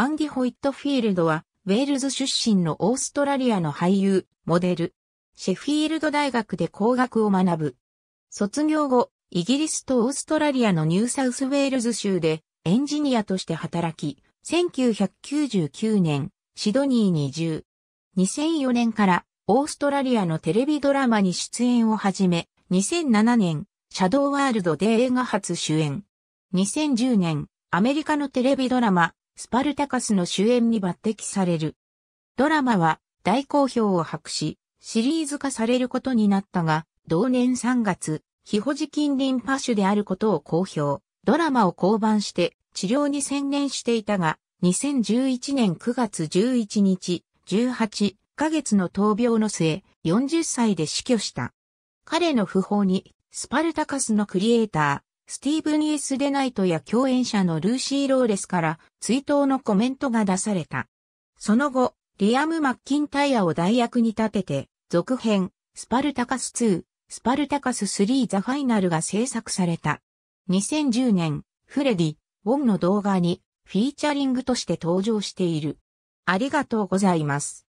アンディ・ホイットフィールドは、ウェールズ出身のオーストラリアの俳優、モデル。シェフィールド大学で工学を学ぶ。卒業後、イギリスとオーストラリアのニューサウスウェールズ州でエンジニアとして働き、1999年、シドニーに移住。2004年からオーストラリアのテレビドラマに出演を始め、2007年、シャドーワールドで映画初主演。2010年、アメリカのテレビドラマ、スパルタカスの主演に抜擢される。ドラマは大好評を博し、シリーズ化されることになったが、同年3月、非保持近隣パッシュであることを公表。ドラマを降板して治療に専念していたが、2011年9月11日、18ヶ月の闘病の末、40歳で死去した。彼の訃報に、スパルタカスのクリエイター、スティーブン・イエス・デナイトや共演者のルーシー・ローレスから追悼のコメントが出された。その後、リアム・マッキンタイヤを代役に立てて、続編、スパルタカス2、スパルタカス3ザファイナルが制作された。2010年、フレディ、ウォンの動画にフィーチャリングとして登場している。ありがとうございます。